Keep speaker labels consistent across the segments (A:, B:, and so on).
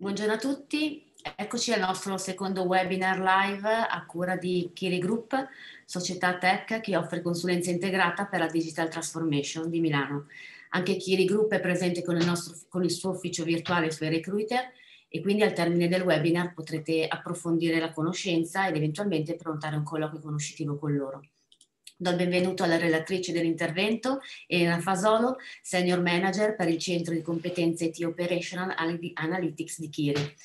A: Buongiorno a tutti, eccoci al nostro secondo webinar live a cura di Kiri Group, società tech che offre consulenza integrata per la digital transformation di Milano. Anche Kiri Group è presente con il, nostro, con il suo ufficio virtuale sui recruiter e quindi al termine del webinar potrete approfondire la conoscenza ed eventualmente prenotare un colloquio conoscitivo con loro. Do il benvenuto alla relatrice dell'intervento, Elena Fasolo, Senior Manager per il Centro di Competenze IT Operational Analytics di Chiri.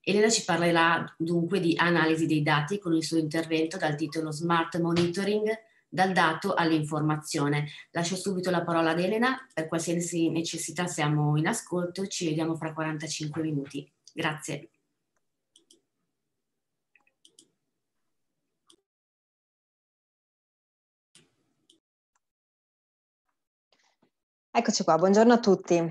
A: Elena ci parlerà dunque di analisi dei dati con il suo intervento dal titolo Smart Monitoring, dal dato all'informazione. Lascio subito la parola ad Elena, per qualsiasi necessità siamo in ascolto, ci vediamo fra 45 minuti. Grazie.
B: Eccoci qua, buongiorno a tutti.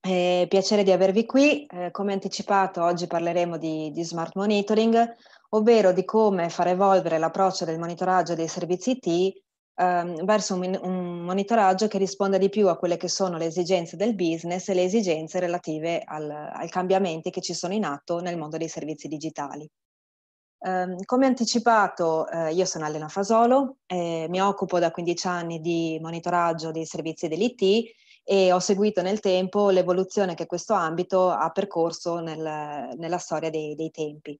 B: Eh, piacere di avervi qui. Eh, come anticipato, oggi parleremo di, di, smart monitoring, ovvero di come far evolvere l'approccio del monitoraggio dei servizi IT ehm, verso un, un, monitoraggio che risponda di più a quelle che sono le esigenze del business e le esigenze relative ai cambiamenti che ci sono in atto nel mondo dei servizi digitali. Ehm, come anticipato, eh, io sono Elena Fasolo, eh, mi occupo da 15 anni di monitoraggio dei servizi dell'IT e ho seguito nel tempo l'evoluzione che questo ambito ha percorso nel, nella storia dei, dei tempi.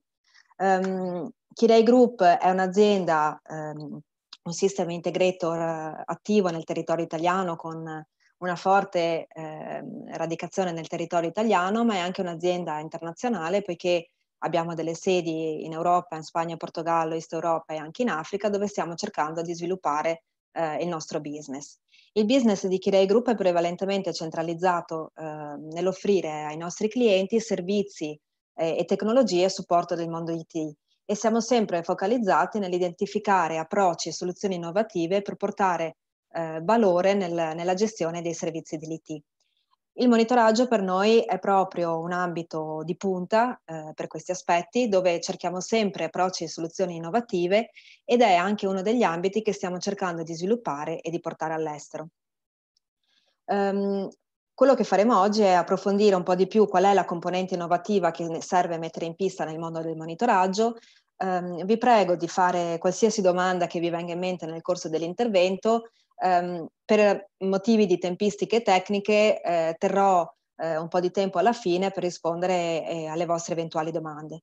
B: Um, Kirei Group è un'azienda, um, un sistema integrator eh, attivo nel territorio italiano con una forte eh, radicazione nel territorio italiano, ma è anche un'azienda internazionale poiché abbiamo delle sedi in Europa, in Spagna, Portogallo, East Europa e anche in Africa dove stiamo cercando di sviluppare eh, il nostro business. Il business di Kirei Group è prevalentemente centralizzato eh, nell'offrire ai nostri clienti servizi eh, e tecnologie a supporto del mondo IT e siamo sempre focalizzati nell'identificare approcci e soluzioni innovative per portare eh, valore nel, nella gestione dei servizi dell'IT. Il monitoraggio per noi è proprio un ambito di punta eh, per questi aspetti, dove cerchiamo sempre approcci e soluzioni innovative ed è anche uno degli ambiti che stiamo cercando di sviluppare e di portare all'estero. Um, quello che faremo oggi è approfondire un po' di più qual è la componente innovativa che serve mettere in pista nel mondo del monitoraggio. Um, vi prego di fare qualsiasi domanda che vi venga in mente nel corso dell'intervento Um, per motivi di tempistiche tecniche eh, terrò eh, un po' di tempo alla fine per rispondere eh, alle vostre eventuali domande.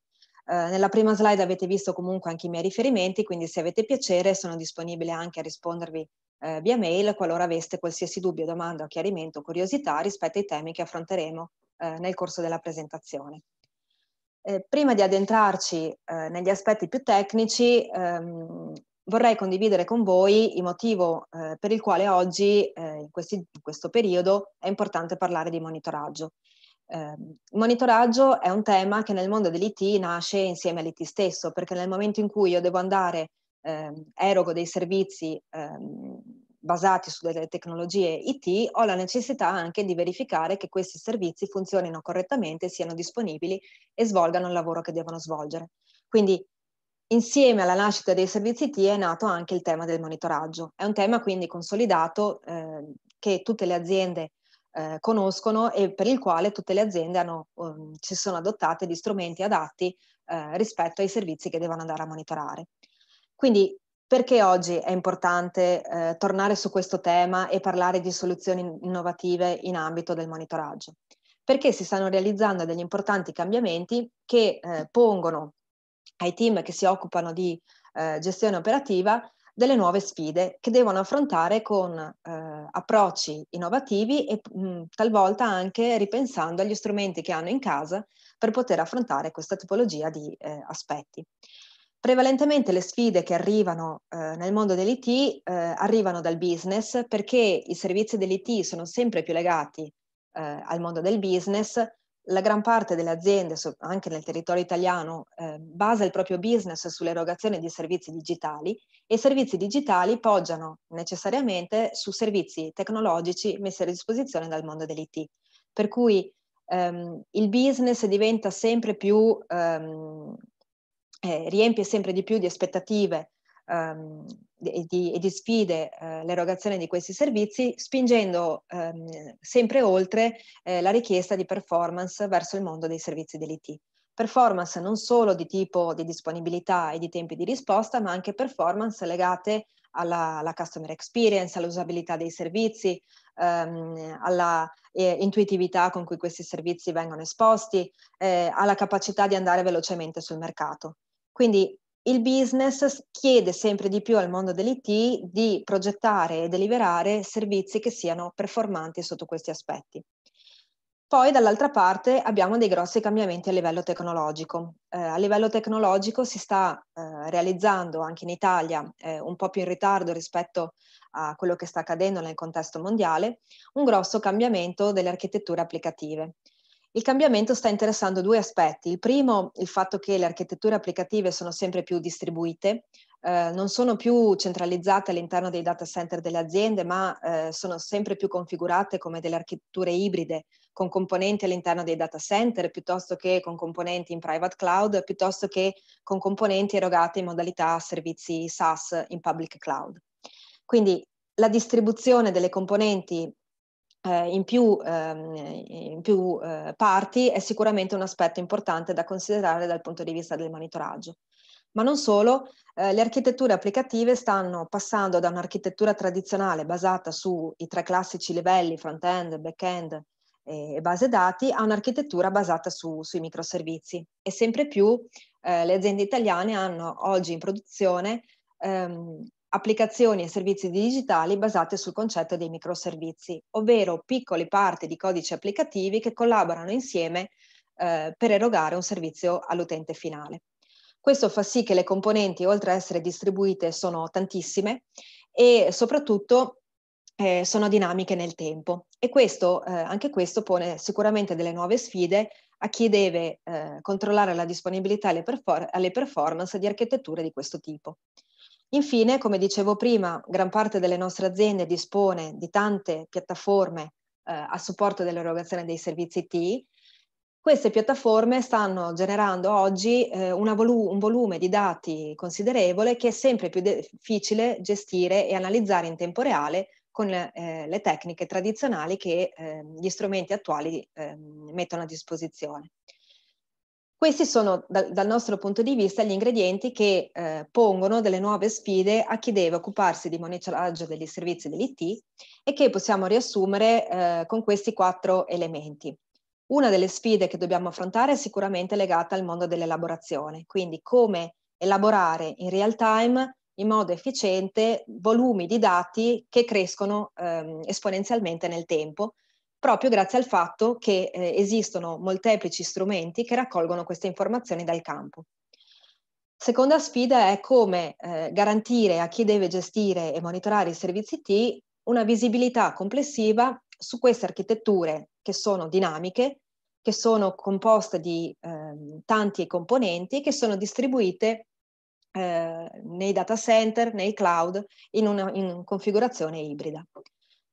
B: Eh, nella prima slide avete visto comunque anche i miei riferimenti, quindi se avete piacere sono disponibile anche a rispondervi eh, via mail qualora aveste qualsiasi dubbio, domanda chiarimento curiosità rispetto ai temi che affronteremo eh, nel corso della presentazione. prima di addentrarci negli aspetti più tecnici, ehm, vorrei condividere con voi il motivo eh, per il quale oggi, eh, in, questi, in, questo periodo, è importante parlare di monitoraggio. Eh, il monitoraggio è un tema che nel mondo dell'IT nasce insieme all'IT stesso, perché nel momento in cui io devo andare, ehm, erogo dei servizi ehm, basati su delle tecnologie IT, ho la necessità anche di verificare che questi servizi funzionino correttamente, siano disponibili e svolgano il lavoro che devono svolgere. Quindi Insieme alla nascita dei servizi TIE è nato anche il tema del monitoraggio. È un tema quindi consolidato eh, che tutte le aziende eh, conoscono e per il quale tutte le aziende hanno, um, si sono adottate di strumenti adatti eh, rispetto ai servizi che devono andare a monitorare. Quindi perché oggi è importante eh, tornare su questo tema e parlare di soluzioni innovative in ambito del monitoraggio? Perché si stanno realizzando degli importanti cambiamenti che eh, pongono ai team che si occupano di eh, gestione operativa delle nuove sfide che devono affrontare con eh, approcci innovativi e mh, mm, talvolta anche ripensando agli strumenti che hanno in casa per poter affrontare questa tipologia di eh, aspetti. Prevalentemente le sfide che arrivano eh, nel mondo dell'IT eh, arrivano dal business perché i servizi dell'IT sono sempre più legati eh, al mondo del business la gran parte delle aziende, anche nel territorio italiano, eh, basa il proprio business sull'erogazione di servizi digitali e i servizi digitali poggiano necessariamente su servizi tecnologici messi a disposizione dal mondo dell'IT. Per cui ehm, il business diventa sempre più, ehm, eh, riempie sempre di più di aspettative ehm, e, di, e, di, sfide eh, l'erogazione di questi servizi, spingendo ehm, sempre oltre eh, la richiesta di performance verso il mondo dei servizi dell'IT. Performance non solo di tipo di disponibilità e di tempi di risposta, ma anche performance legate alla, alla customer experience, all'usabilità dei servizi, ehm, alla eh, intuitività con cui questi servizi vengono esposti, eh, alla capacità di andare velocemente sul mercato. Quindi il business chiede sempre di più al mondo dell'IT di progettare e deliberare servizi che siano performanti sotto questi aspetti. Poi dall'altra parte abbiamo dei grossi cambiamenti a livello tecnologico. Eh, a livello tecnologico si sta eh, realizzando anche in Italia, eh, un po' più in ritardo rispetto a quello che sta accadendo nel contesto mondiale, un grosso cambiamento delle architetture applicative. Il cambiamento sta interessando due aspetti. Il primo, il fatto che le architetture applicative sono sempre più distribuite, eh, non sono più centralizzate all'interno dei data center delle aziende, ma eh, sono sempre più configurate come delle architetture ibride, con componenti all'interno dei data center, piuttosto che con componenti in private cloud, piuttosto che con componenti erogate in modalità servizi SaaS in public cloud. Quindi la distribuzione delle componenti eh, in più, ehm, in più eh, parti è sicuramente un aspetto importante da considerare dal punto di vista del monitoraggio. Ma non solo, eh, le architetture applicative stanno passando da un'architettura tradizionale basata sui tre classici livelli front-end, back-end e base dati a un'architettura basata su, sui microservizi e sempre più eh, le aziende italiane hanno oggi in produzione ehm, applicazioni e servizi digitali basate sul concetto dei microservizi, ovvero piccole parti di codici applicativi che collaborano insieme eh, per erogare un servizio all'utente finale. Questo fa sì che le componenti, oltre a essere distribuite, sono tantissime e soprattutto eh, sono dinamiche nel tempo. E questo, eh, anche questo pone sicuramente delle nuove sfide a chi deve eh, controllare la disponibilità alle, perfor- alle performance di architetture di questo tipo. Infine, come dicevo prima, gran parte delle nostre aziende dispone di tante piattaforme eh, a supporto dell'erogazione dei servizi IT. Queste piattaforme stanno generando oggi eh, volu- un volume di dati considerevole che è sempre più difficile gestire e analizzare in tempo reale con eh, le tecniche tradizionali che ehm, gli strumenti attuali ehm, mettono a disposizione. Questi sono, dal, dal nostro punto di vista, gli ingredienti che eh, pongono delle nuove sfide a chi deve occuparsi di monitoraggio degli servizi dell'IT e che possiamo riassumere eh, con questi quattro elementi. Una delle sfide che dobbiamo affrontare è sicuramente legata al mondo dell'elaborazione, quindi come elaborare in real time in modo efficiente volumi di dati che crescono ehm, esponenzialmente nel tempo, proprio grazie al fatto che eh, esistono molteplici strumenti che raccolgono queste informazioni dal campo. Seconda sfida è come eh, garantire a chi deve gestire e monitorare i servizi T una visibilità complessiva su queste architetture che sono dinamiche, che sono composte di eh, tanti componenti, che sono distribuite eh, nei data center, nei cloud, in, una, in configurazione ibrida.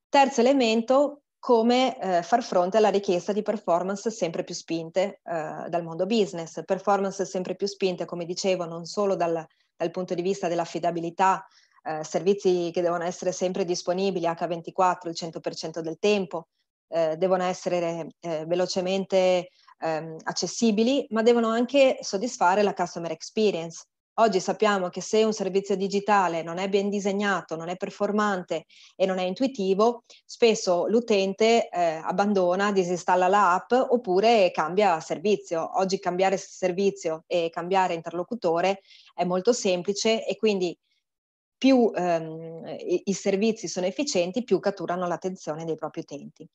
B: Terzo elemento, come eh, far fronte alla richiesta di performance sempre più spinte eh, dal mondo business, performance sempre più spinte, come dicevo, non solo dal, dal punto di vista dell'affidabilità, eh, servizi che devono essere sempre disponibili H24 il 100% del tempo, eh, devono essere eh, velocemente ehm, accessibili, ma devono anche soddisfare la customer experience, Oggi sappiamo che se un servizio digitale non è ben disegnato, non è performante e non è intuitivo, spesso l'utente eh, abbandona, disinstalla l'app oppure cambia servizio. Oggi cambiare servizio e cambiare interlocutore è molto semplice e quindi più ehm, i servizi sono efficienti, più catturano l'attenzione dei propri utenti.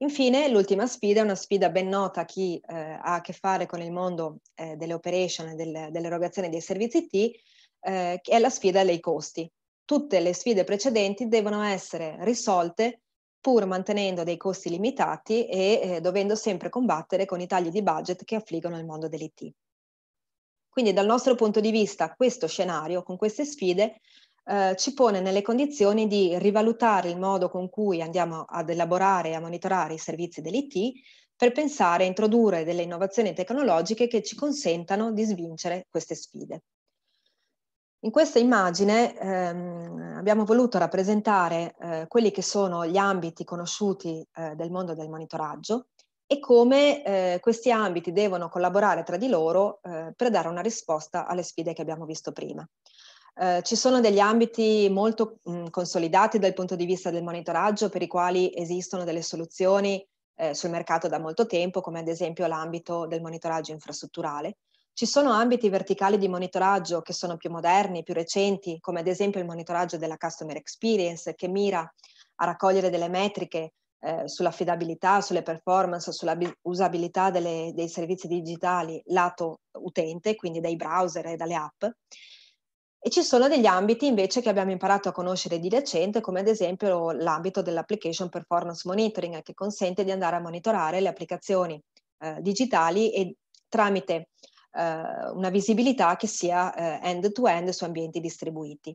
B: Infine, l'ultima sfida è una sfida ben nota a chi eh, ha a che fare con il mondo eh, delle operation e del, dell'erogazione dei servizi IT, eh, che è la sfida dei costi. Tutte le sfide precedenti devono essere risolte pur mantenendo dei costi limitati e eh, dovendo sempre combattere con i tagli di budget che affliggono il mondo dell'IT. Quindi dal nostro punto di vista questo scenario con queste sfide eh, ci pone nelle condizioni di rivalutare il modo con cui andiamo ad elaborare e a monitorare i servizi dell'IT per pensare a introdurre delle innovazioni tecnologiche che ci consentano di svincere queste sfide. In questa immagine ehm, abbiamo voluto rappresentare eh, quelli che sono gli ambiti conosciuti eh, del mondo del monitoraggio e come eh, questi ambiti devono collaborare tra di loro eh, per dare una risposta alle sfide che abbiamo visto prima. Eh, ci sono degli ambiti molto mh, mm, consolidati dal punto di vista del monitoraggio per i quali esistono delle soluzioni eh, sul mercato da molto tempo, come ad esempio l'ambito del monitoraggio infrastrutturale. Ci sono ambiti verticali di monitoraggio che sono più moderni, più recenti, come ad esempio il monitoraggio della customer experience che mira','////////////////////////////////////////////////////////////////////////////////////////////////////////////////////////////////////////////////////////////////////////////////////////////////////////////////////////////////////////////////////////////////////////////////////////////////////////////////////////////////////////////////////////////////////////////////////////// a raccogliere delle metriche eh, sull'affidabilità, sulle performance, sulla usabilità dei servizi digitali lato utente, quindi browser e dalle app. E ci sono degli ambiti invece che abbiamo imparato a conoscere di recente, come ad esempio l'ambito dell'application performance monitoring, che consente di andare a monitorare le applicazioni eh, digitali e tramite eh, una visibilità che sia eh, end-to-end su ambienti distribuiti.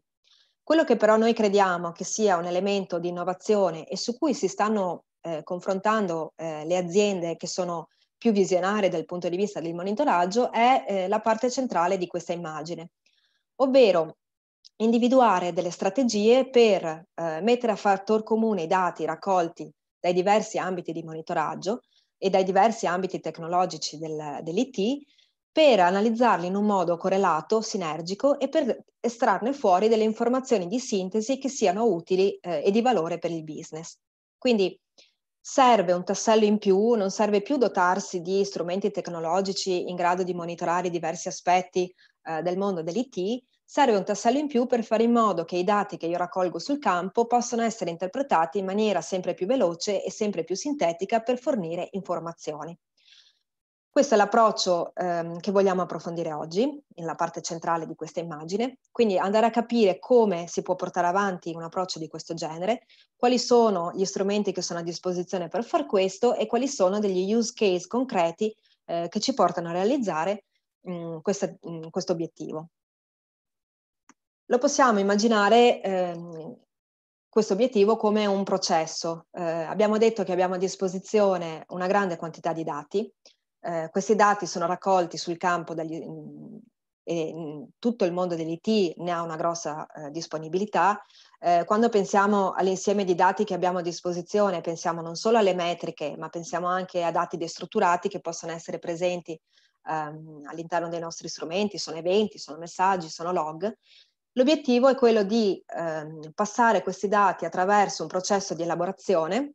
B: Quello che però noi crediamo che sia un elemento di innovazione e su cui si stanno eh, confrontando eh, le aziende che sono più visionarie dal punto di vista del monitoraggio è eh, la parte centrale di questa immagine ovvero individuare delle strategie per eh, mettere a fattor comune i dati raccolti dai diversi ambiti di monitoraggio e dai diversi ambiti tecnologici del, dell'IT per analizzarli in un modo correlato, sinergico e per estrarne fuori delle informazioni di sintesi che siano utili eh, e di valore per il business. Quindi serve un tassello in più, non serve più dotarsi di strumenti tecnologici in grado di monitorare diversi aspetti eh, del mondo dell'IT, serve un tassello in più per fare in modo che i dati che io raccolgo sul campo possano essere interpretati in maniera sempre più veloce e sempre più sintetica per fornire informazioni. Questo è l'approccio ehm, che vogliamo approfondire oggi, nella parte centrale di questa immagine, quindi andare a capire come si può portare avanti un approccio di questo genere, quali sono gli strumenti che sono a disposizione per far questo e quali sono degli use case concreti eh, che ci portano a realizzare Mm, mm, questo obiettivo. Lo possiamo immaginare ehm, questo obiettivo come un processo. Eh, abbiamo detto che abbiamo a disposizione una grande quantità di dati, eh, questi dati sono raccolti sul campo dagli, mh, mm, e mh, tutto il mondo dell'IT ne ha una grossa eh, disponibilità. Eh, quando pensiamo all'insieme di dati che abbiamo a disposizione, pensiamo non solo alle metriche, ma pensiamo anche a dati destrutturati che possono essere presenti ehm, all'interno dei nostri strumenti, sono eventi, sono messaggi, sono log. L'obiettivo è quello di ehm, passare questi dati attraverso un processo di elaborazione,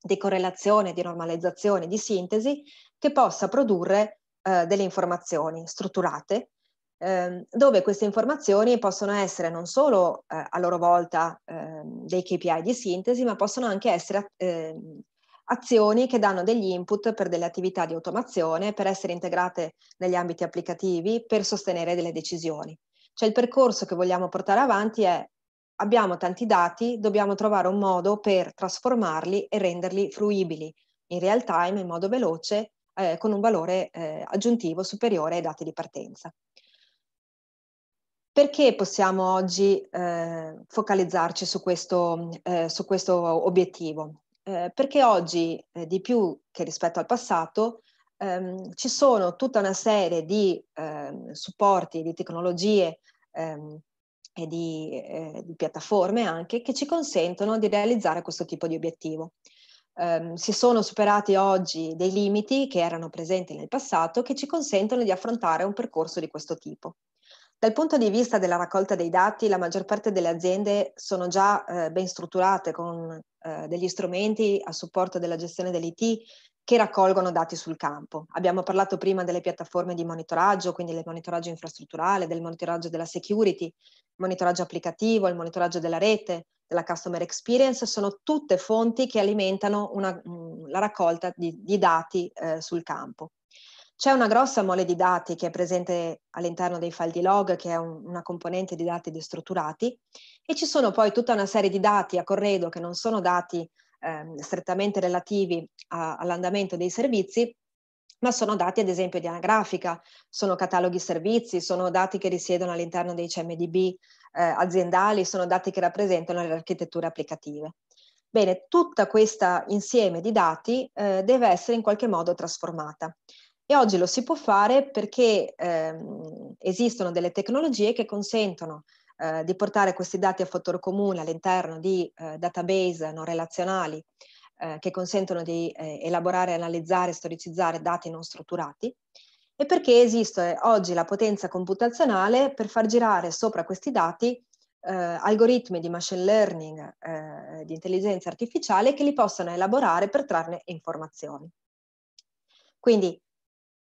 B: di correlazione, di normalizzazione, di sintesi, che possa produrre eh, delle informazioni strutturate, ehm, dove queste informazioni possono essere non solo eh, a loro volta eh, dei KPI di sintesi, ma possono anche essere eh, azioni che danno degli input per delle attività di automazione, per essere integrate negli ambiti applicativi, per sostenere delle decisioni. Cioè il percorso che vogliamo portare avanti è abbiamo tanti dati, dobbiamo trovare un modo per trasformarli e renderli fruibili in real time, in modo veloce, eh, con un valore eh, aggiuntivo superiore ai dati di partenza. Perché possiamo oggi eh, focalizzarci su questo, eh, su questo obiettivo? eh, perché oggi, eh, di più che rispetto al passato, ehm, ci sono tutta una serie di ehm, supporti, di tecnologie ehm, e di, eh, di, piattaforme anche che ci consentono di realizzare questo tipo di obiettivo. Ehm, si sono superati oggi dei limiti che erano presenti nel passato che ci consentono di affrontare un percorso di questo tipo. Dal punto di vista della raccolta dei dati, la maggior parte delle aziende sono già eh, ben strutturate con eh, degli strumenti a supporto della gestione dell'IT che raccolgono dati sul campo. Abbiamo parlato prima delle piattaforme di monitoraggio, quindi del monitoraggio infrastrutturale, del monitoraggio della security, il monitoraggio applicativo, il monitoraggio della rete, della customer experience, sono tutte fonti che alimentano una, mm, la raccolta di, di dati eh, sul campo. C'è una grossa mole di dati che è presente all'interno dei file di log, che è un, una componente di dati destrutturati, e ci sono poi tutta una serie di dati a corredo che non sono dati eh, strettamente relativi a, all'andamento dei servizi, ma sono dati ad esempio di anagrafica, sono cataloghi servizi, sono dati che risiedono all'interno dei CMDB eh, aziendali, sono dati che rappresentano le architetture applicative. Bene, tutta questa insieme di dati eh, deve essere in qualche modo trasformata. E oggi lo si può fare perché ehm, esistono delle tecnologie che consentono eh, di portare questi dati a fattore comune all'interno di eh, database non relazionali eh, che consentono di eh, elaborare, analizzare, storicizzare dati non strutturati e perché esiste oggi la potenza computazionale per far girare sopra questi dati eh, algoritmi di machine learning, eh, di intelligenza artificiale che li possano elaborare per trarne informazioni. Quindi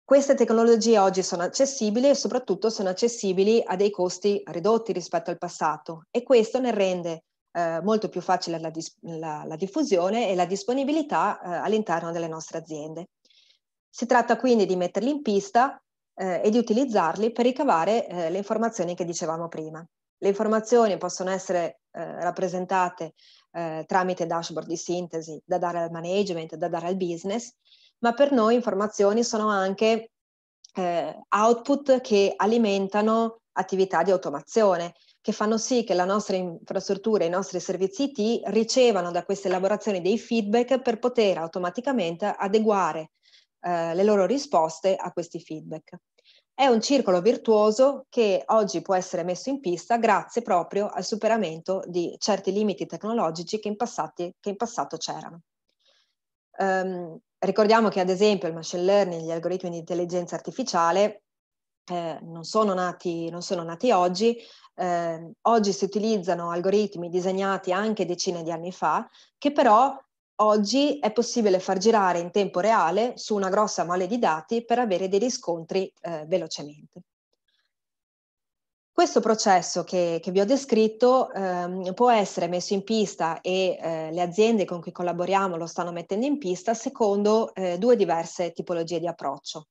B: queste tecnologie oggi sono accessibili e soprattutto sono accessibili a dei costi ridotti rispetto al passato e questo ne rende eh, molto più facile la, dis- la, la, diffusione e la disponibilità eh, all'interno delle nostre aziende. Si tratta quindi di metterli in pista eh, e di utilizzarli per ricavare eh, le informazioni che dicevamo prima. Le informazioni possono essere eh, rappresentate eh, tramite dashboard di sintesi da dare al management, da dare al business ma per noi informazioni sono anche eh, output che alimentano attività di automazione, che fanno sì che la nostra infrastruttura e i nostri servizi IT ricevano da queste elaborazioni dei feedback per poter automaticamente adeguare eh, le loro risposte a questi feedback. È un circolo virtuoso che oggi può essere messo in pista grazie proprio al superamento di certi limiti tecnologici che in, passati, che in passato c'erano. Um, ricordiamo che ad esempio il machine learning, gli algoritmi di intelligenza artificiale eh, non, sono nati, non, sono nati, oggi, eh, oggi si utilizzano algoritmi disegnati anche decine di anni fa, che però oggi è possibile far girare in tempo reale su una grossa mole di dati per avere dei riscontri eh, velocemente. Questo processo che, che vi ho descritto ehm, può essere messo in pista e eh, le aziende con cui collaboriamo lo stanno mettendo in pista secondo eh, due diverse tipologie di approccio.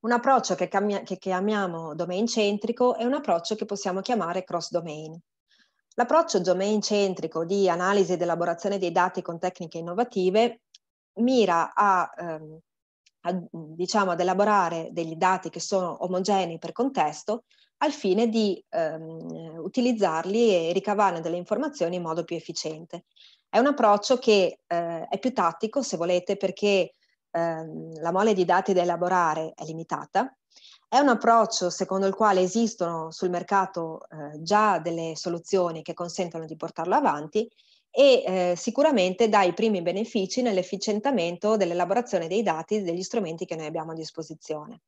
B: Un approccio che, cam- che chiamiamo domain centrico e un approccio che possiamo chiamare cross domain. L'approccio domain centrico di analisi ed elaborazione dei dati con tecniche innovative mira a, ehm, a, diciamo, ad elaborare degli dati che sono omogenei per contesto, al fine di ehm, utilizzarli e ricavarne delle informazioni in modo più efficiente. È un approccio che eh, è più tattico, se volete, perché ehm, la mole di dati da elaborare è limitata. È un approccio secondo il quale esistono sul mercato eh, già delle soluzioni che consentono di portarlo avanti e eh, sicuramente dà i primi benefici nell'efficientamento dell'elaborazione dei dati e degli strumenti che noi abbiamo a disposizione.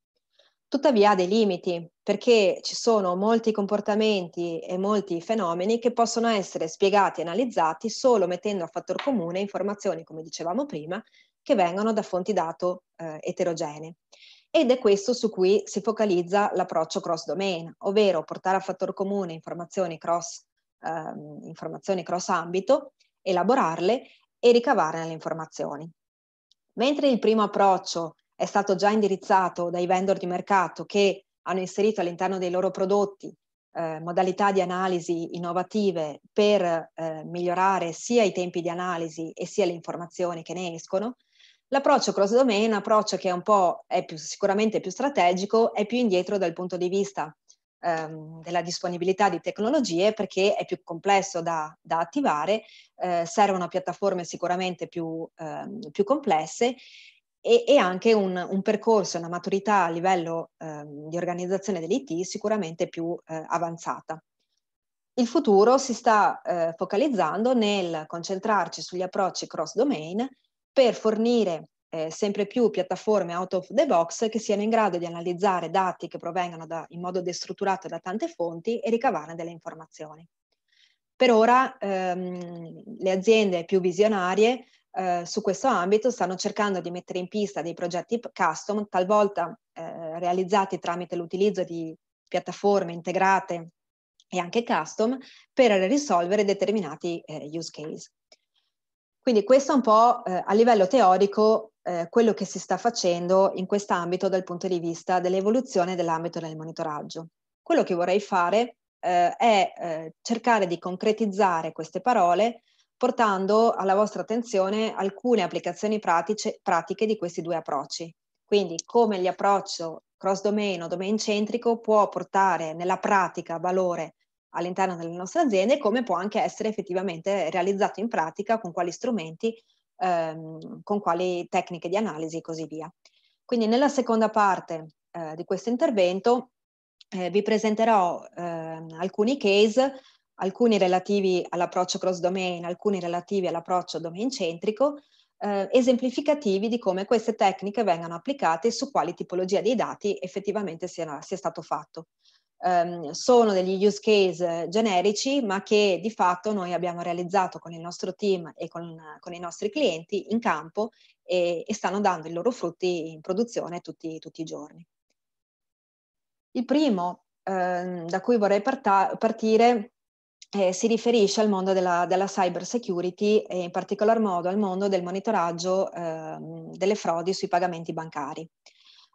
B: Tuttavia ha dei limiti perché ci sono molti comportamenti e molti fenomeni che possono essere spiegati e analizzati solo mettendo a fattor comune informazioni, come dicevamo prima, che vengono da fonti dato eh, eterogenee. Ed è questo su cui si focalizza l'approccio cross-domain, ovvero portare a fattor comune informazioni cross, eh, informazioni cross ambito, elaborarle e ricavarne le informazioni. Mentre il primo approccio è stato già indirizzato dai vendor di mercato che hanno inserito all'interno dei loro prodotti eh, modalità di analisi innovative per eh, migliorare sia i tempi di analisi e sia le informazioni che ne escono. L'approccio cross domain è un approccio che è un po' è più, sicuramente più strategico, è più indietro dal punto di vista ehm, della disponibilità di tecnologie perché è più complesso da, da attivare, eh, servono piattaforme sicuramente più, ehm, più complesse e, e anche un, un, percorso, una maturità a livello eh, di organizzazione dell'IT sicuramente più eh, avanzata. Il futuro si sta eh, focalizzando nel concentrarci sugli approcci cross-domain per fornire eh, sempre più piattaforme out of the box che siano in grado di analizzare dati che provengano da, in modo destrutturato da tante fonti e ricavarne delle informazioni. Per ora ehm, le aziende più visionarie eh, su questo ambito stanno cercando di mettere in pista dei progetti custom, talvolta eh, realizzati tramite l'utilizzo di piattaforme integrate e anche custom, per risolvere determinati eh, use case. Quindi questo è un po' eh, a livello teorico eh, quello che si sta facendo in quest'ambito dal punto di vista dell'evoluzione dell'ambito del monitoraggio. Quello che vorrei fare eh, è cercare di concretizzare queste parole portando alla vostra attenzione alcune applicazioni pratice, pratiche di questi due approcci. Quindi come l'approccio cross domain o domain centrico può portare nella pratica valore all'interno delle nostre aziende e come può anche essere effettivamente realizzato in pratica, con quali strumenti, ehm, con quali tecniche di analisi e così via. Quindi nella seconda parte eh, di questo intervento eh, vi presenterò eh, alcuni case alcuni relativi all'approccio cross-domain, alcuni relativi all'approccio domain-centrico, eh, esemplificativi di come queste tecniche vengano applicate e su quale tipologia dei dati effettivamente sia, sia stato fatto. Um, sono degli use case eh, generici, ma che di fatto noi abbiamo realizzato con il nostro team e con, con i nostri clienti in campo e, e, stanno dando i loro frutti in produzione tutti, tutti i giorni. Il primo um, da cui vorrei partire eh, si riferisce al mondo della, della cyber security e in particolar modo al mondo del monitoraggio eh, delle frodi sui pagamenti bancari.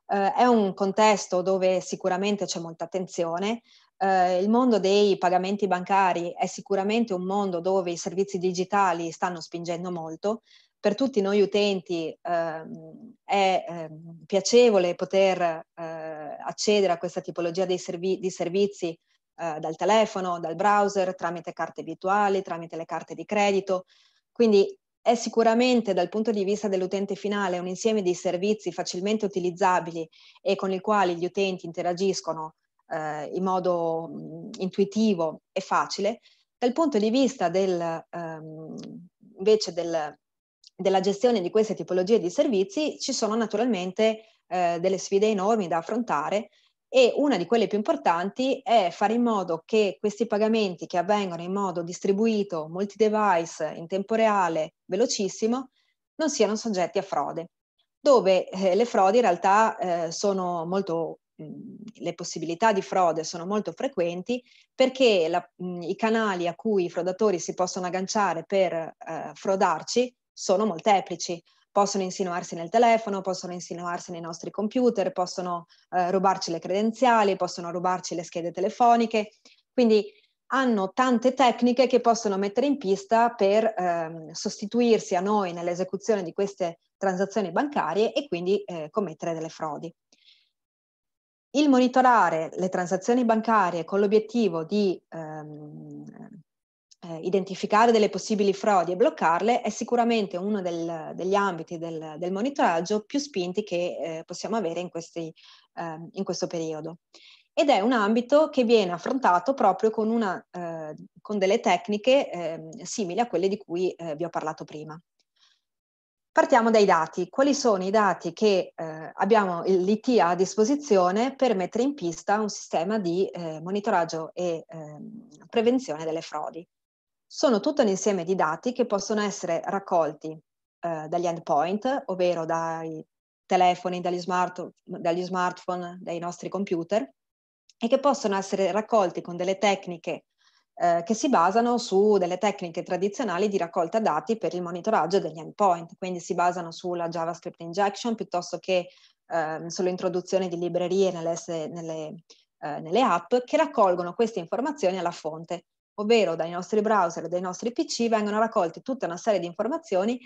B: Eh, è un contesto dove sicuramente c'è molta attenzione. Eh, il mondo dei pagamenti bancari è sicuramente un mondo dove i servizi digitali stanno spingendo molto. Per tutti noi utenti ehm, è ehm, piacevole poter eh, accedere a questa tipologia servi- di servizi eh, dal telefono, dal browser, tramite carte virtuali, tramite le carte di credito. Quindi è sicuramente dal punto di vista dell'utente finale un insieme di servizi facilmente utilizzabili e con i quali gli utenti interagiscono eh, in modo intuitivo e facile. Dal punto di vista del, ehm, invece del, della gestione di queste tipologie di servizi ci sono naturalmente eh, delle sfide enormi da affrontare e una di quelle più importanti è fare in modo che questi pagamenti che avvengono in modo distribuito, multi-device, in tempo reale, velocissimo, non siano soggetti a frode, dove eh, le frodi in realtà eh, sono molto le possibilità di frode sono molto frequenti perché la, i canali a cui i frodatori si possono agganciare per eh, frodarci sono molteplici possono insinuarsi nel telefono, possono insinuarsi nei nostri computer, possono eh, rubarci le credenziali, possono rubarci le schede telefoniche. Quindi hanno tante tecniche che possono mettere in pista per ehm, sostituirsi a noi nell'esecuzione di queste transazioni bancarie e quindi eh, commettere delle frodi. Il monitorare le transazioni bancarie con l'obiettivo di ehm, eh, identificare delle possibili frodi e bloccarle è sicuramente uno del, degli ambiti del, del, monitoraggio più spinti che eh, possiamo avere in, questi, eh, in, questo periodo. Ed è un ambito che viene affrontato proprio con, una, eh, con delle tecniche ehm, simili a quelle di cui eh, vi ho parlato prima. Partiamo dai dati. Quali sono i dati che eh, abbiamo l'IT a disposizione per mettere in pista un sistema di eh, monitoraggio e eh, prevenzione delle frodi? sono tutto un insieme di dati che possono essere raccolti eh, dagli endpoint, ovvero dai telefoni, dagli, smart, dagli smartphone, dai nostri computer, e che possono essere raccolti con delle tecniche eh, che si basano su delle tecniche tradizionali di raccolta dati per il monitoraggio degli endpoint, quindi si basano sulla JavaScript injection piuttosto che eh, sull'introduzione di librerie nelle, nelle, eh, nelle app che raccolgono queste informazioni alla fonte ovvero dai nostri browser, e dai nostri PC, vengono raccolte tutta una serie di informazioni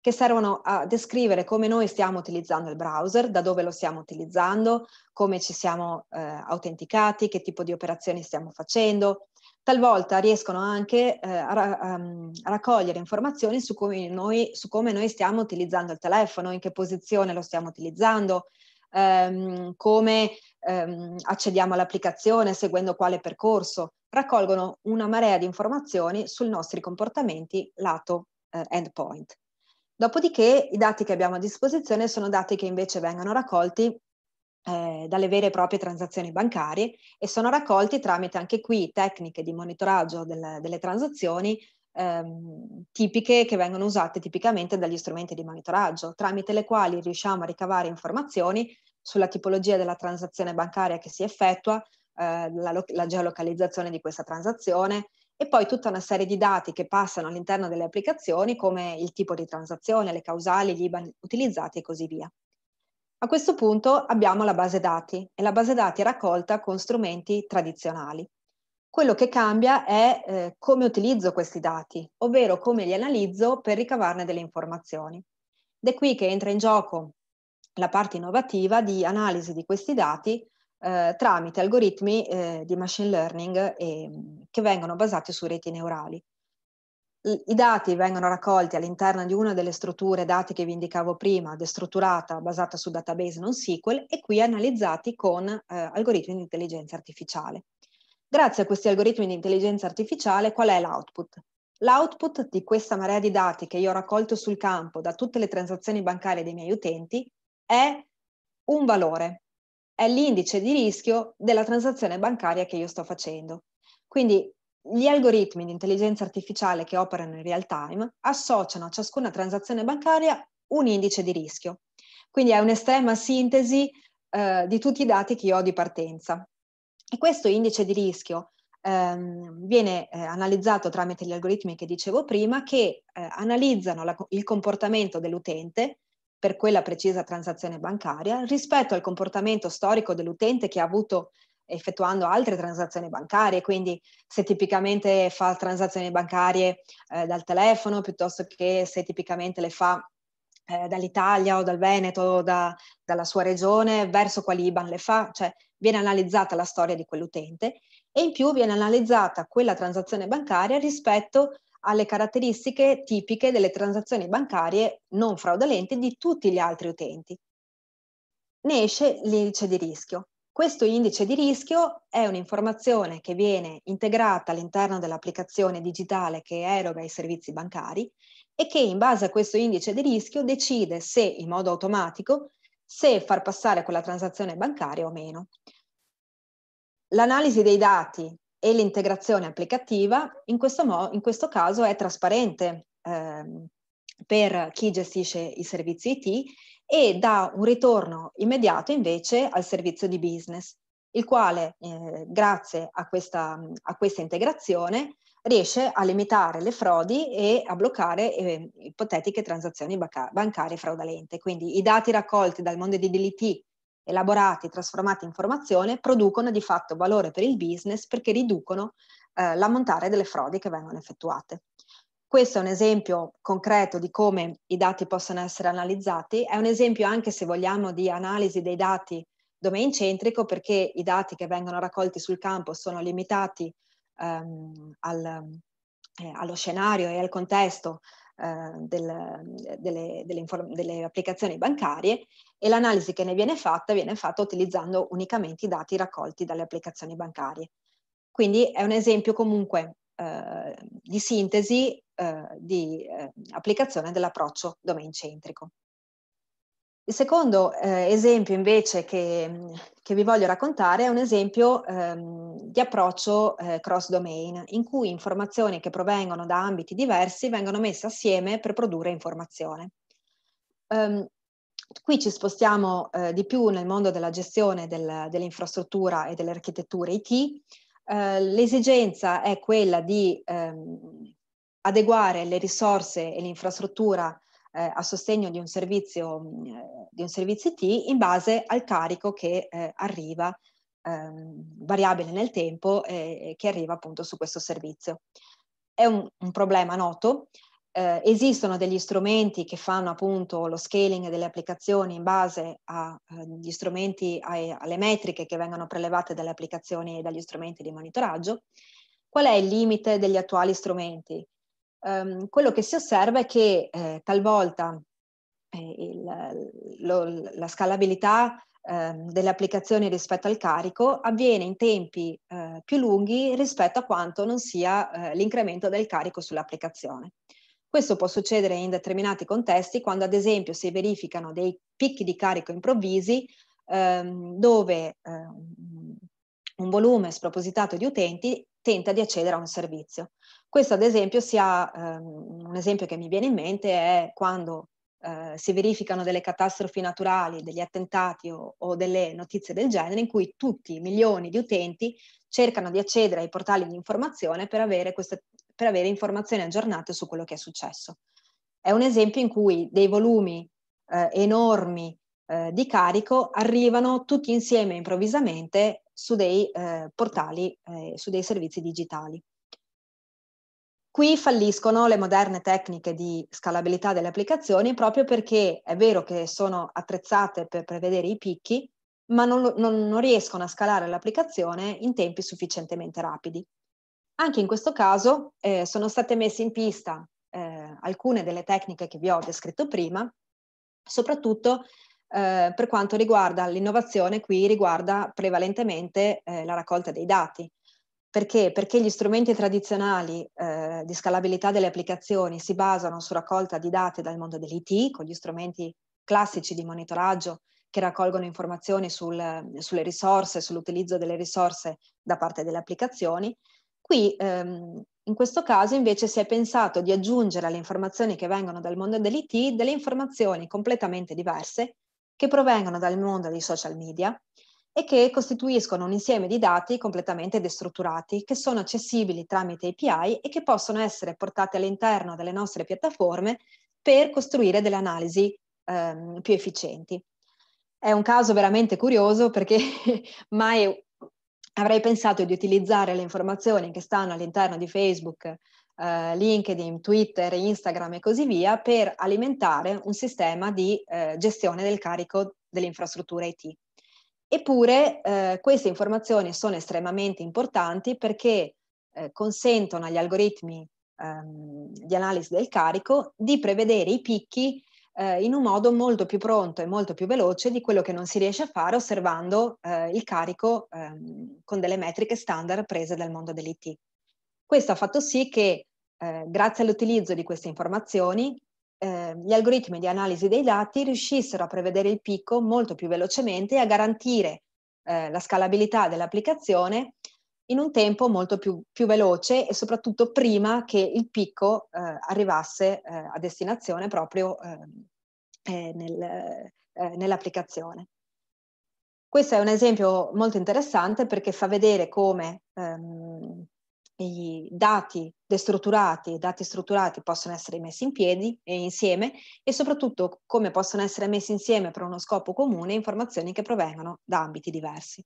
B: che servono a descrivere come noi stiamo utilizzando il browser, da dove lo stiamo utilizzando, come ci siamo eh, autenticati, che tipo di operazioni stiamo facendo. Talvolta riescono anche eh, a, um, a, raccogliere informazioni su come, noi, su come, noi, stiamo utilizzando il telefono, in che posizione lo stiamo utilizzando, ehm, come ehm, accediamo all'applicazione, seguendo quale percorso, raccolgono una marea di informazioni sui nostri comportamenti lato eh, endpoint. Dopodiché i dati che abbiamo a disposizione sono dati che invece vengono raccolti eh, dalle vere e proprie transazioni bancarie e sono raccolti tramite anche qui tecniche di monitoraggio del, delle transazioni ehm, tipiche che vengono usate tipicamente dagli strumenti di monitoraggio, tramite le quali riusciamo a ricavare informazioni sulla tipologia della transazione bancaria che si effettua, eh, la, la geolocalizzazione di questa transazione e poi tutta una serie di dati che passano all'interno delle applicazioni come il tipo di transazione, le causali, gli IBAN utilizzati e così via. A questo punto abbiamo la base dati e la base dati è raccolta con strumenti tradizionali. Quello che cambia è eh, come utilizzo questi dati, ovvero come li analizzo per ricavarne delle informazioni. Ed è qui che entra in gioco la parte innovativa di analisi di questi dati eh, tramite algoritmi eh, di machine learning e, che vengono basati su reti neurali. I, dati vengono raccolti all'interno di una delle strutture dati che vi indicavo prima, destrutturata, basata su database non SQL, e qui analizzati con eh, algoritmi di intelligenza artificiale. Grazie a questi algoritmi di intelligenza artificiale, qual è l'output? L'output di questa marea di dati che io ho raccolto sul campo da tutte le transazioni bancarie dei miei utenti è un valore, è l'indice di rischio della transazione bancaria che io sto facendo. Quindi gli algoritmi di intelligenza artificiale che operano in real time associano a ciascuna transazione bancaria un indice di rischio. Quindi è un'estrema sintesi eh, di tutti i dati che io ho di partenza. E questo indice di rischio ehm, viene eh, analizzato tramite gli algoritmi che dicevo prima, che eh, analizzano la, il comportamento dell'utente per quella precisa transazione bancaria rispetto al comportamento storico dell'utente che ha avuto effettuando altre transazioni bancarie, quindi se tipicamente fa transazioni bancarie eh, dal telefono piuttosto che se tipicamente le fa eh, dall'Italia o dal Veneto o da, dalla sua regione, verso quali IBAN le fa, cioè viene analizzata la storia di quell'utente e in più viene analizzata quella transazione bancaria rispetto alle caratteristiche tipiche delle transazioni bancarie non fraudolente di tutti gli altri utenti. Ne esce l'indice di rischio. Questo indice di rischio è un'informazione che viene integrata all'interno dell'applicazione digitale che eroga i servizi bancari e che in base a questo indice di rischio decide se in modo automatico se far passare quella transazione bancaria o meno. L'analisi dei dati e l'integrazione applicativa in questo, mo- in questo caso è trasparente ehm, per chi gestisce i servizi IT e dà un ritorno immediato invece al servizio di business, il quale eh, grazie a questa, a questa, integrazione riesce a limitare le frodi e a bloccare eh, ipotetiche transazioni banca- bancarie fraudolente. Quindi i dati raccolti dal mondo di DLT elaborati e trasformati in formazione producono di fatto valore per il business perché riducono eh, l'ammontare delle frodi che vengono effettuate. Questo è un esempio concreto di come i dati possono essere analizzati, è un esempio anche se vogliamo di analisi dei dati domain centrico perché i dati che vengono raccolti sul campo sono limitati ehm, al, eh, allo scenario e al contesto Ehm, del, mhmm, delle, delle, inform- delle applicazioni bancarie e l'analisi che ne viene fatta viene fatta utilizzando unicamente i dati raccolti dalle applicazioni bancarie. Quindi è un esempio comunque eh, di sintesi eh, di eh, applicazione dell'approccio domain centrico. Il secondo eh, esempio invece che, che, vi voglio raccontare è un esempio ehm, di approccio eh, cross-domain, in cui informazioni che provengono da ambiti diversi vengono messe assieme per produrre informazione. Um, qui ci spostiamo eh, di più nel mondo della gestione del, dell'infrastruttura e delle architetture IT. Eh, l'esigenza è quella di ehm, adeguare le risorse e l'infrastruttura eh, a sostegno di un servizio, mh, mm, di un servizio IT in base al carico che eh, arriva, ehm, variabile nel tempo, eh, che arriva appunto su questo servizio. È un, un problema noto, eh, esistono degli strumenti che fanno appunto lo scaling delle applicazioni in base agli eh, strumenti, ai, alle metriche che vengono prelevate dalle applicazioni e dagli strumenti di monitoraggio. Qual è il limite degli attuali strumenti? ehm, quello che si osserva è che eh, talvolta eh, il, lo, la scalabilità ehm, delle applicazioni rispetto al carico avviene in tempi eh, più lunghi rispetto a quanto non sia eh, l'incremento del carico sull'applicazione. Questo può succedere in determinati contesti quando ad esempio si verificano dei picchi di carico improvvisi ehm, dove eh, un volume spropositato di utenti tenta di accedere a un servizio. Questo ad esempio sia, um, ehm, un esempio che mi viene in mente è quando uh, si verificano delle catastrofi naturali, degli attentati o, o delle notizie del genere in cui tutti i milioni di utenti cercano di accedere ai portali di informazione per avere, queste, per avere informazioni aggiornate su quello che è successo. È un esempio in cui dei volumi eh, enormi eh, di carico arrivano tutti insieme improvvisamente su dei eh, portali, eh, su dei servizi digitali. Qui falliscono le moderne tecniche di scalabilità delle applicazioni proprio perché è vero che sono attrezzate per prevedere i picchi, ma non, non, non, riescono a scalare l'applicazione in tempi sufficientemente rapidi. Anche in questo caso eh, sono state messe in pista eh, alcune delle tecniche che vi ho descritto prima, soprattutto eh, per quanto riguarda l'innovazione, qui riguarda prevalentemente eh, la raccolta dei dati. Perché? Perché gli strumenti tradizionali eh, di scalabilità delle applicazioni si basano su raccolta di dati dal mondo dell'IT, con gli strumenti classici di monitoraggio che raccolgono informazioni sul, sulle risorse, sull'utilizzo delle risorse da parte delle applicazioni. Qui ehm, in questo caso invece si è pensato di aggiungere alle informazioni che vengono dal mondo dell'IT delle informazioni completamente diverse che provengono dal mondo dei social media e che costituiscono un insieme di dati completamente destrutturati, che sono accessibili tramite API e che possono essere portati all'interno delle nostre piattaforme per costruire delle analisi ehm, più efficienti. È un caso veramente curioso perché mai avrei pensato di utilizzare le informazioni che stanno all'interno di Facebook eh, LinkedIn, Twitter, Instagram e così via per alimentare un sistema di eh, gestione del carico dell'infrastruttura IT. Eppure eh, queste informazioni sono estremamente importanti perché eh, consentono agli algoritmi ehm, di analisi del carico di prevedere i picchi eh, in un modo molto più pronto e molto più veloce di quello che non si riesce a fare osservando eh, il carico ehm, con delle metriche standard prese dal mondo dell'IT. Questo ha fatto sì che, eh, grazie all'utilizzo di queste informazioni, eh, gli algoritmi di analisi dei dati riuscissero a prevedere il picco molto più velocemente e a garantire eh, la scalabilità dell'applicazione in un tempo molto più, più, veloce e soprattutto prima che il picco eh, arrivasse eh, a destinazione proprio eh, eh nel, eh, nell'applicazione. Questo è un esempio molto interessante perché fa vedere come ehm, i dati destrutturati e i dati strutturati possono essere messi in piedi e insieme e soprattutto come possono essere messi insieme per uno scopo comune informazioni che provengono da ambiti diversi.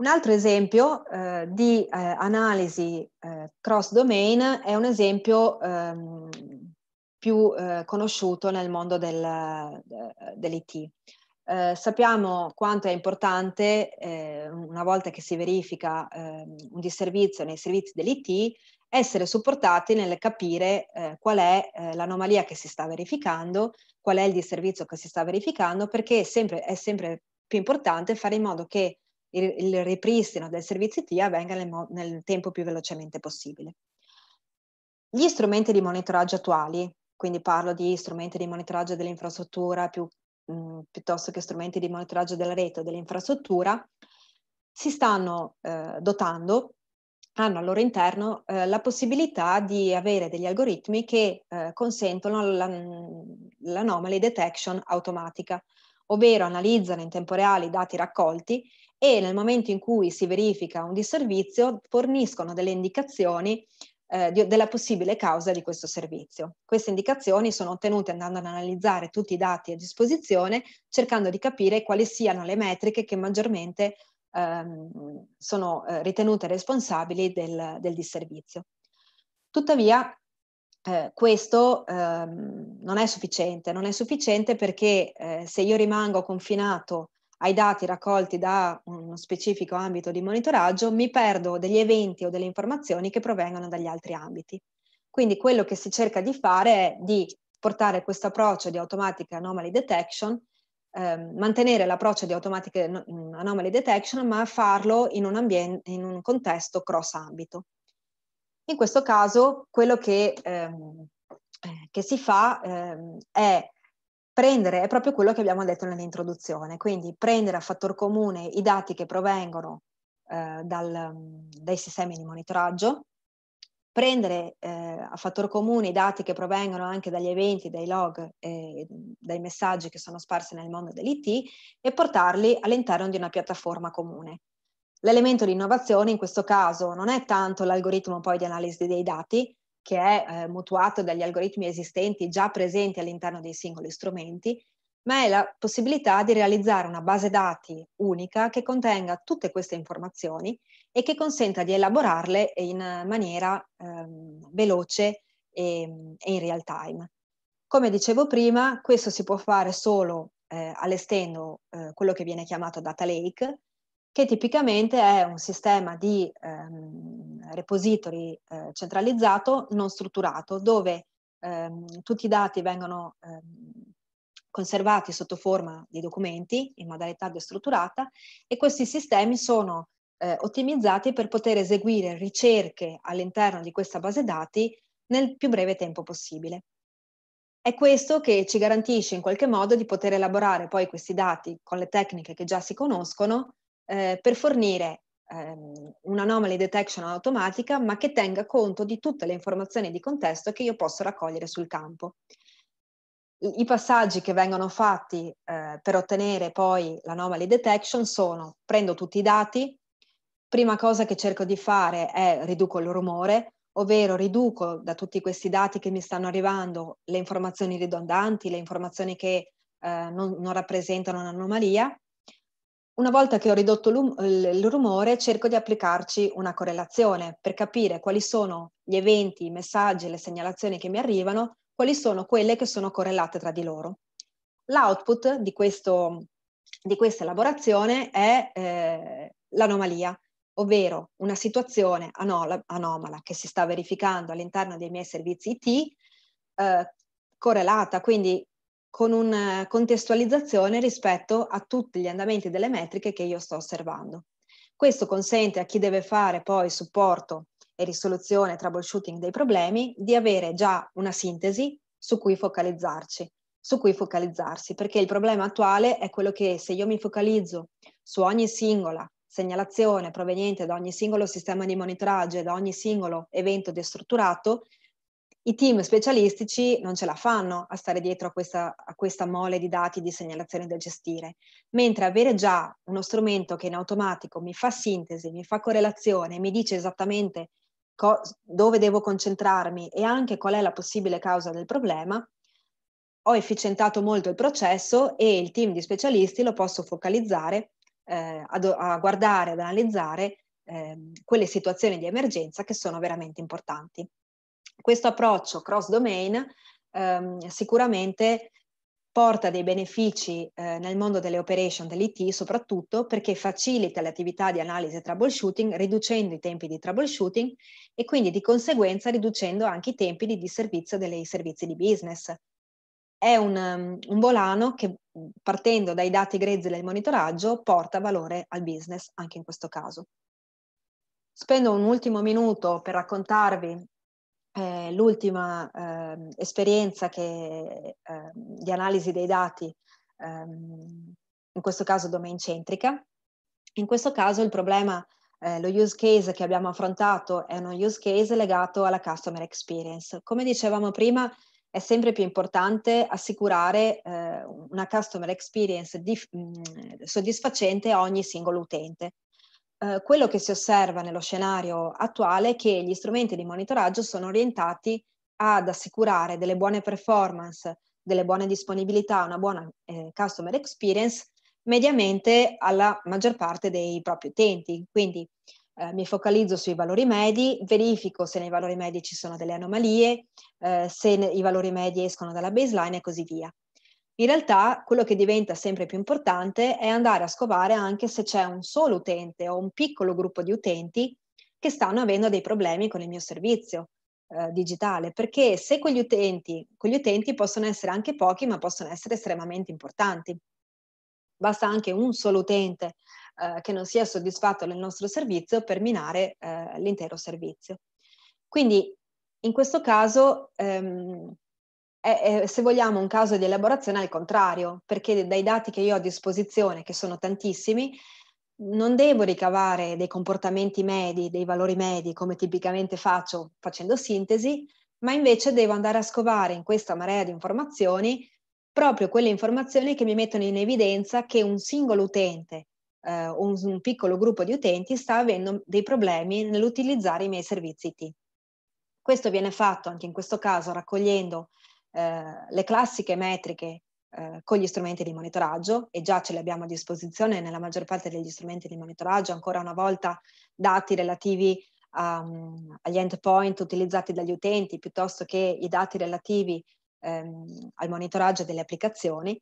B: Un altro esempio eh, di eh, analisi eh, cross-domain è un esempio ehm, più eh, conosciuto nel mondo del, eh, dell'IT. Eh, sappiamo quanto è importante, eh, una volta che si verifica eh, un disservizio nei servizi dell'IT, essere supportati nel capire eh, qual è eh, l'anomalia che si sta verificando, qual è il disservizio che si sta verificando, perché è sempre, è sempre più importante fare in modo che il, il ripristino del servizio IT avvenga nel, nel tempo più velocemente possibile. Gli strumenti di monitoraggio attuali, quindi parlo di strumenti di monitoraggio dell'infrastruttura più piuttosto che strumenti di monitoraggio della rete o dell'infrastruttura, si stanno eh, dotando, hanno al loro interno eh, la possibilità di avere degli algoritmi che eh, consentono la, l'anomaly detection automatica, ovvero analizzano in tempo reale i dati raccolti e nel momento in cui si verifica un disservizio forniscono delle indicazioni eh, di, della possibile causa di questo servizio. Queste indicazioni sono ottenute andando ad analizzare tutti i dati a disposizione, cercando di capire quali siano le metriche che maggiormente ehm, sono eh, ritenute responsabili del, del disservizio. Tuttavia, eh, questo ehm, non è sufficiente, non è sufficiente perché eh, se io rimango confinato ai dati raccolti da uno specifico ambito di monitoraggio, mi perdo degli eventi o delle informazioni che provengono dagli altri ambiti. Quindi quello che si cerca di fare è di portare questo approccio di automatic anomaly detection, eh, mantenere l'approccio di automatic mm, anomaly detection, ma farlo in un, ambiente, in un contesto cross ambito. In questo caso quello che, ehm, eh, che si fa ehm, è prendere, è proprio quello che abbiamo detto nell'introduzione, quindi prendere a fattor comune i dati che provengono eh, dal, dai sistemi di monitoraggio, prendere eh, a fattor comune i dati che provengono anche dagli eventi, dai log, eh, dai messaggi che sono sparsi nel mondo dell'IT e portarli all'interno di una piattaforma comune. L'elemento di innovazione in questo caso non è tanto l'algoritmo poi di analisi dei dati, che è eh, mutuato dagli algoritmi esistenti già presenti all'interno dei singoli strumenti, ma è la possibilità di realizzare una base dati unica che contenga tutte queste informazioni e che consenta di elaborarle in maniera ehm, veloce e, e, in real time. Come dicevo prima, questo si può fare solo eh, allestendo eh, quello che viene chiamato data lake, che tipicamente è un sistema di ehm, repository eh, centralizzato non strutturato, dove ehm, tutti i dati vengono ehm, conservati sotto forma di documenti in modalità destrutturata e questi sistemi sono eh, ottimizzati per poter eseguire ricerche all'interno di questa base dati nel più breve tempo possibile. È questo che ci garantisce in qualche modo di poter elaborare poi questi dati con le tecniche che già si conoscono eh, per fornire ehm, un'anomaly detection automatica, ma che tenga conto di tutte le informazioni di contesto che io posso raccogliere sul campo. I, i passaggi che vengono fatti eh, per ottenere poi l'anomaly detection sono prendo tutti i dati, prima cosa che cerco di fare è riduco il rumore, ovvero riduco da tutti questi dati che mi stanno arrivando le informazioni ridondanti, le informazioni che eh, non, non, rappresentano un'anomalia una volta che ho ridotto il rumore, cerco di applicarci una correlazione per capire quali sono gli eventi, i messaggi, le segnalazioni che mi arrivano, quali sono quelle che sono correlate tra di loro. L'output di, questo, di questa elaborazione è eh, l'anomalia, ovvero una situazione anom- anomala che si sta verificando all'interno dei miei servizi IT, eh, correlata quindi con una eh, contestualizzazione rispetto a tutti gli andamenti delle metriche che io sto osservando. Questo consente a chi deve fare poi supporto e risoluzione, troubleshooting dei problemi, di avere già una sintesi su cui focalizzarci, su cui focalizzarsi, perché il problema attuale è quello che se io mi focalizzo su ogni singola segnalazione proveniente da ogni singolo sistema di monitoraggio e da ogni singolo evento destrutturato, i team specialistici non ce la fanno a stare dietro a questa, a questa mole di dati di segnalazione da gestire, mentre avere già uno strumento che in automatico mi fa sintesi, mi fa correlazione, mi dice esattamente co- dove devo concentrarmi e anche qual è la possibile causa del problema, ho efficientato molto il processo e il team di specialisti lo posso focalizzare eh, a, a, guardare, ad analizzare eh, quelle situazioni di emergenza che sono veramente importanti. Questo approccio cross-domain ehm, sicuramente porta dei benefici eh, nel mondo delle operation dell'IT soprattutto perché facilita le attività di analisi e troubleshooting riducendo i tempi di troubleshooting e quindi di conseguenza riducendo anche i tempi di disservizio dei servizi di business. È un, um, un volano che partendo dai dati grezzi del monitoraggio porta valore al business anche in questo caso. Spendo un ultimo minuto per raccontarvi eh, l'ultima eh, esperienza che, eh, di analisi dei dati, ehm, in questo caso domain centrica. In questo caso il problema, eh, lo use case che abbiamo affrontato è uno use case legato alla customer experience. Come dicevamo prima, è sempre più importante assicurare eh, una customer experience di, mh, mm, soddisfacente a ogni singolo utente. Eh, quello che si osserva nello scenario attuale è che gli strumenti di monitoraggio sono orientati ad assicurare delle buone performance, delle buone disponibilità, una buona eh, customer experience mediamente alla maggior parte dei propri utenti. Quindi eh, mi focalizzo sui valori medi, verifico se nei valori medi ci sono delle anomalie, eh, se ne- i valori medi escono dalla baseline e così via. In realtà quello che diventa sempre più importante è andare a scovare anche se c'è un solo utente o un piccolo gruppo di utenti che stanno avendo dei problemi con il mio servizio eh, digitale, perché se quegli utenti, quegli utenti possono essere anche pochi, ma possono essere estremamente importanti. Basta anche un solo utente eh, che non sia soddisfatto del nostro servizio per minare eh, l'intero servizio. Quindi in questo caso ehm, è, eh, è, eh, se vogliamo, un caso di elaborazione al contrario, perché dai dati che io ho a disposizione, che sono tantissimi, non devo ricavare dei comportamenti medi, dei valori medi, come tipicamente faccio facendo sintesi, ma invece devo andare a scovare in questa marea di informazioni proprio quelle informazioni che mi mettono in evidenza che un singolo utente, eh, un, un piccolo gruppo di utenti sta avendo dei problemi nell'utilizzare i miei servizi IT. Questo viene fatto anche in questo caso raccogliendo eh, le classiche metriche eh, con gli strumenti di monitoraggio e già ce le abbiamo a disposizione nella maggior parte degli strumenti di monitoraggio, ancora una volta dati relativi um, agli endpoint utilizzati dagli utenti piuttosto che i dati relativi ehm, al monitoraggio delle applicazioni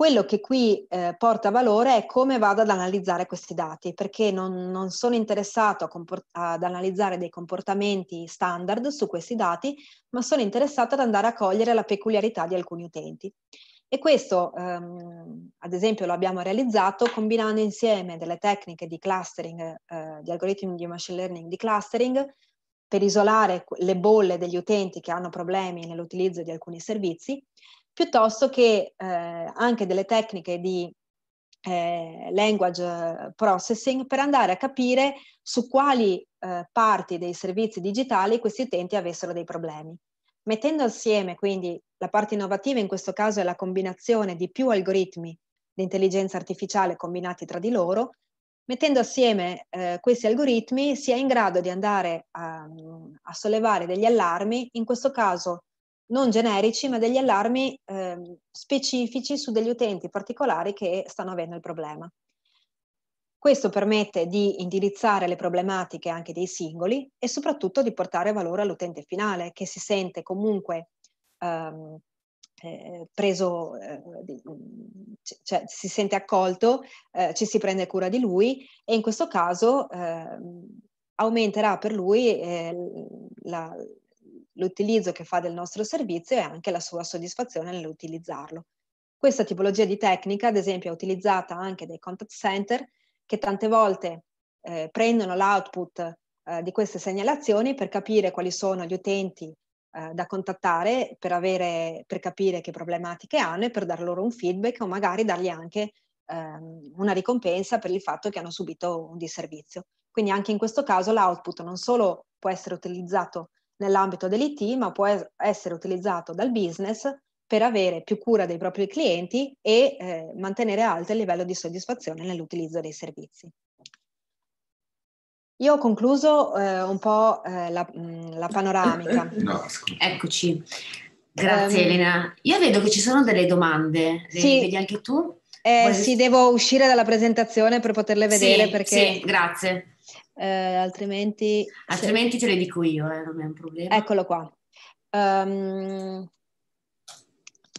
B: quello che qui eh, porta valore è come vado ad analizzare questi dati, perché non, non sono interessato comport- ad analizzare dei comportamenti standard su questi dati, ma sono interessato ad andare a cogliere la peculiarità di alcuni utenti. E questo, ehm, ad esempio, lo abbiamo realizzato combinando insieme delle tecniche di clustering, eh, di algoritmi di machine learning di clustering, per isolare le bolle degli utenti che hanno problemi nell'utilizzo di alcuni servizi, piuttosto che eh, anche delle tecniche di eh, language processing per andare a capire su quali eh, parti dei servizi digitali questi utenti avessero dei problemi. Mettendo assieme quindi la parte innovativa, in questo caso è la combinazione di più algoritmi di intelligenza artificiale combinati tra di loro, mettendo assieme eh, questi algoritmi si è in grado di andare a, a sollevare degli allarmi, in questo caso non generici, ma degli allarmi eh, specifici su degli utenti particolari che stanno avendo il problema. Questo permette di indirizzare le problematiche anche dei singoli e soprattutto di portare valore all'utente finale che si sente comunque ehm, eh, preso, eh, cioè, si sente accolto, eh, ci si prende cura di lui e in questo caso ehm, aumenterà per lui eh, la, l'utilizzo che fa del nostro servizio e anche la sua soddisfazione nell'utilizzarlo. Questa tipologia di tecnica, ad esempio, è utilizzata anche dai contact center che tante volte eh, prendono l'output eh, di queste segnalazioni per capire quali sono gli utenti eh, da contattare, per, avere, per, capire che problematiche hanno e per dar loro un feedback o magari dargli anche ehm, una ricompensa per il fatto che hanno subito un disservizio. Quindi anche in questo caso l'output non solo può essere utilizzato nell'ambito dell'IT, ma può essere utilizzato dal business per avere più cura dei propri clienti e eh, mantenere alto il livello di soddisfazione nell'utilizzo dei servizi. Io ho concluso eh, un po' eh, la, mm, la, panoramica. No,
A: Eccoci. Grazie um, Elena. Io vedo che ci sono delle domande, le sì, vedi
B: anche tu? Eh, Vuoi... Sì, devo uscire dalla presentazione per poterle vedere sì, perché... Sì,
A: grazie
B: eh, altrimenti...
A: Altrimenti se... te le dico io, eh, non è un problema. Eccolo
B: qua. Um,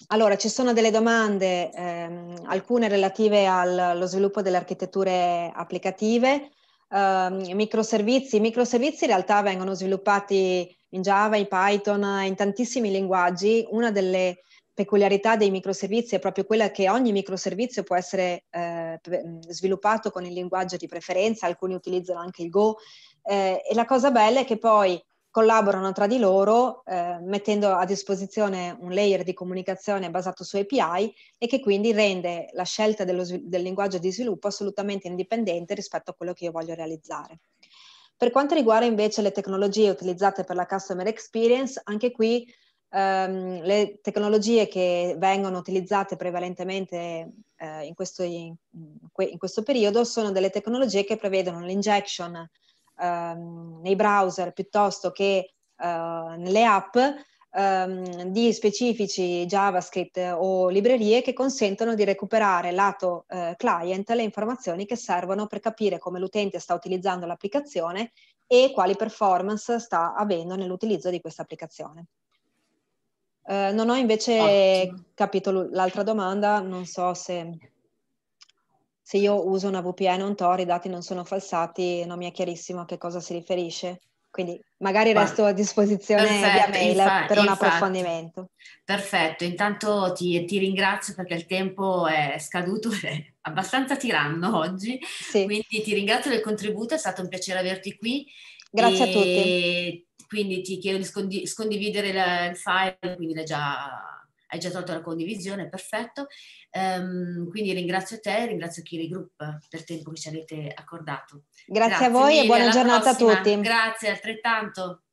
B: allora, ci sono delle domande, ehm, alcune relative allo sviluppo delle architetture applicative, ehm, microservizi. I microservizi in realtà vengono sviluppati in Java, in Python, in tantissimi linguaggi. Una delle peculiarità dei microservizi è proprio quella che ogni microservizio può essere eh, mm, sviluppato con il linguaggio di preferenza, alcuni utilizzano anche il Go, eh, e la cosa bella è che poi collaborano tra di loro eh, mettendo a disposizione un layer di comunicazione basato su API e che quindi rende la scelta dello, del linguaggio di sviluppo assolutamente indipendente rispetto a quello che io voglio realizzare. Per quanto riguarda invece le tecnologie utilizzate per la customer experience, anche qui Um, le tecnologie che vengono utilizzate prevalentemente uh, in, questo, in, in, questo, periodo sono delle tecnologie che prevedono l'injection um, nei browser piuttosto che uh, nelle app um, di specifici JavaScript o librerie che consentono di recuperare lato uh, client le informazioni che servono per capire come l'utente sta utilizzando l'applicazione e quali performance sta avendo nell'utilizzo di questa applicazione. Eh, non ho invece Ottimo. capito l'altra domanda, non so se, se io uso una VPN o un Tor, i dati non sono falsati, non mi è chiarissimo a che cosa si riferisce. Quindi magari resto a disposizione perfetto, via mail infatti, per un infatti.
A: approfondimento. Perfetto, intanto ti, ti, ringrazio perché il tempo è scaduto, è abbastanza tiranno oggi, sì. quindi ti ringrazio del contributo, è stato un piacere averti qui. Grazie e... a tutti quindi ti chiedo di scondi- scondividere la, il file, quindi già, hai già tolto la condivisione, perfetto. Um, quindi ringrazio te, ringrazio Kiri Group per il tempo che ci avete accordato. Grazie, Grazie a voi mille, e buona giornata prossima. a tutti. Grazie altrettanto.